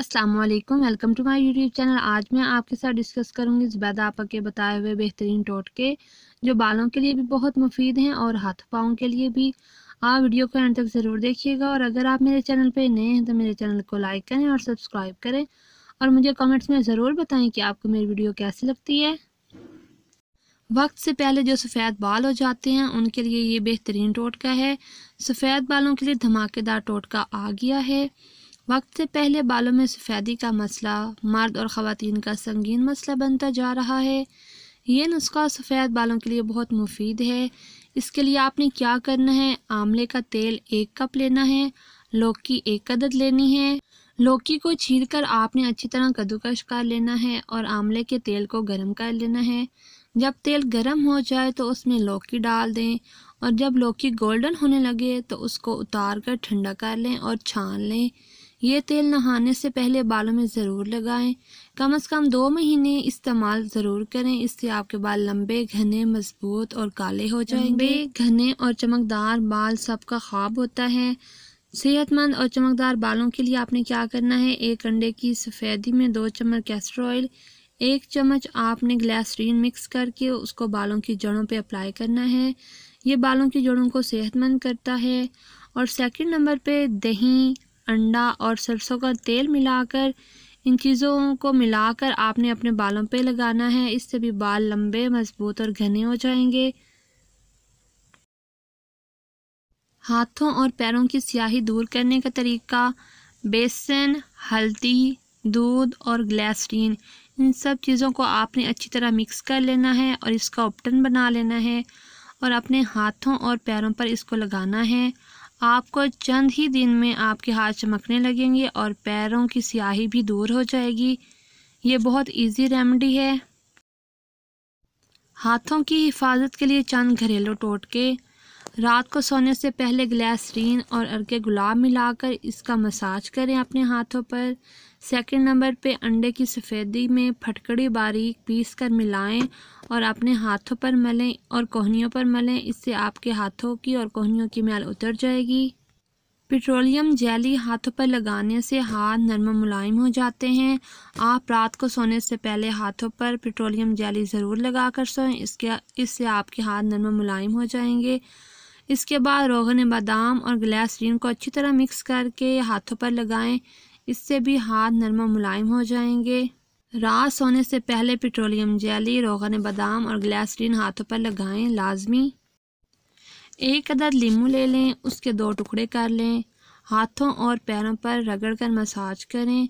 अस्सलाम वालेकुम welcome to my YouTube channel आज मैं आपके साथ डिस्कस करूंगी ज़ुबैदा आपा के बताए हुए बेहतरीन टोटके जो बालों के लिए भी बहुत मुफीद हैं और हाथ पाँव के लिए भी आप वीडियो को एंड तक ज़रूर देखिएगा और अगर आप मेरे चैनल पे नए हैं तो मेरे चैनल को लाइक करें और सब्सक्राइब करें और मुझे कमेंट्स में ज़रूर बताएँ कि आपको मेरी वीडियो कैसी लगती है वक्त से पहले जो सफ़ेद बाल हो जाते हैं उनके लिए ये बेहतरीन टोटका है सफ़ेद बालों के लिए धमाकेदार टोटका आ गया है वक्त से पहले बालों में सफ़ेदी का मसला मर्द और ख़वान का संगीन मसला बनता जा रहा है ये नुस्खा सफ़ेद बालों के लिए बहुत मुफीद है इसके लिए आपने क्या करना है आमले का तेल एक कप लेना है लौकी एक अदद लेनी है लौकी को छील कर आपने अच्छी तरह कद्दूकश कर लेना है और आमले के तेल को गर्म कर लेना है जब तेल गर्म हो जाए तो उसमें लौकी डाल दें और जब लौकी गोल्डन होने लगे तो उसको उतार कर ठंडा कर लें और छान लें ये तेल नहाने से पहले बालों में ज़रूर लगाएं कम अज़ कम दो महीने इस्तेमाल ज़रूर करें इससे आपके बाल लंबे घने मजबूत और काले हो जाएंगे घने और चमकदार बाल सबका ख्वाब होता है सेहतमंद और चमकदार बालों के लिए आपने क्या करना है एक अंडे की सफ़ेदी में दो चम्मच कैस्टर ऑयल एक चम्मच आपने ग्लासरीन मिक्स करके उसको बालों की जड़ों पर अप्लाई करना है ये बालों की जड़ों को सेहतमंद करता है और सेकंड नंबर पे दही अंडा और सरसों का तेल मिलाकर इन चीज़ों को मिलाकर आपने अपने बालों पे लगाना है इससे भी बाल लंबे मज़बूत और घने हो जाएंगे हाथों और पैरों की स्याही दूर करने का तरीका बेसन हल्दी दूध और ग्लैसरीन इन सब चीज़ों को आपने अच्छी तरह मिक्स कर लेना है और इसका उपटन बना लेना है और अपने हाथों और पैरों पर इसको लगाना है आपको चंद ही दिन में आपके हाथ चमकने लगेंगे और पैरों की स्याही भी दूर हो जाएगी ये बहुत इजी रेमेडी है हाथों की हिफाजत के लिए चंद घरेलू टोटके रात को सोने से पहले ग्लासरीन और अर्के गुलाब मिलाकर इसका मसाज करें अपने हाथों पर सेकंड नंबर पे अंडे की सफ़ेदी में फटकड़ी बारीक पीस कर मिलाएं और अपने हाथों पर मलें और कोहनियों पर मलें इससे आपके हाथों की और कोहनियों की मैल उतर जाएगी पेट्रोलियम जेली हाथों पर लगाने से हाथ नरम मुलायम हो जाते हैं आप रात को सोने से पहले हाथों पर पेट्रोलियम जेली ज़रूर लगा कर सोएं इसके इससे आपके हाथ नरम मुलायम हो जाएंगे इसके बाद रोगन बादाम और ग्लासरीन को अच्छी तरह मिक्स करके हाथों पर लगाएं इससे भी हाथ नरमा मुलायम हो जाएंगे रात सोने से पहले पेट्रोलियम जेली रोगन बादाम और ग्लासरीन हाथों पर लगाएं लाजमी एक अदर लीमू ले लें उसके दो टुकड़े कर लें हाथों और पैरों पर रगड़ कर मसाज करें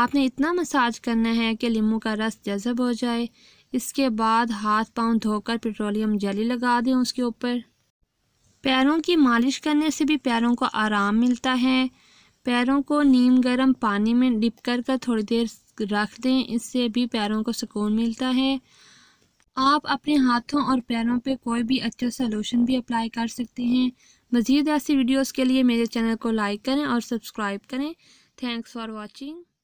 आपने इतना मसाज करना है कि लीमू का रस जज़ब हो जाए इसके बाद हाथ पांव धोकर पेट्रोलियम जेली लगा दें उसके ऊपर पैरों की मालिश करने से भी पैरों को आराम मिलता है पैरों को नीम गर्म पानी में डिप कर कर थोड़ी देर रख दें इससे भी पैरों को सुकून मिलता है आप अपने हाथों और पैरों पे कोई भी अच्छा सा लोशन भी अप्लाई कर सकते हैं मज़ीद ऐसी वीडियोस के लिए मेरे चैनल को लाइक करें और सब्सक्राइब करें थैंक्स फॉर वॉचिंग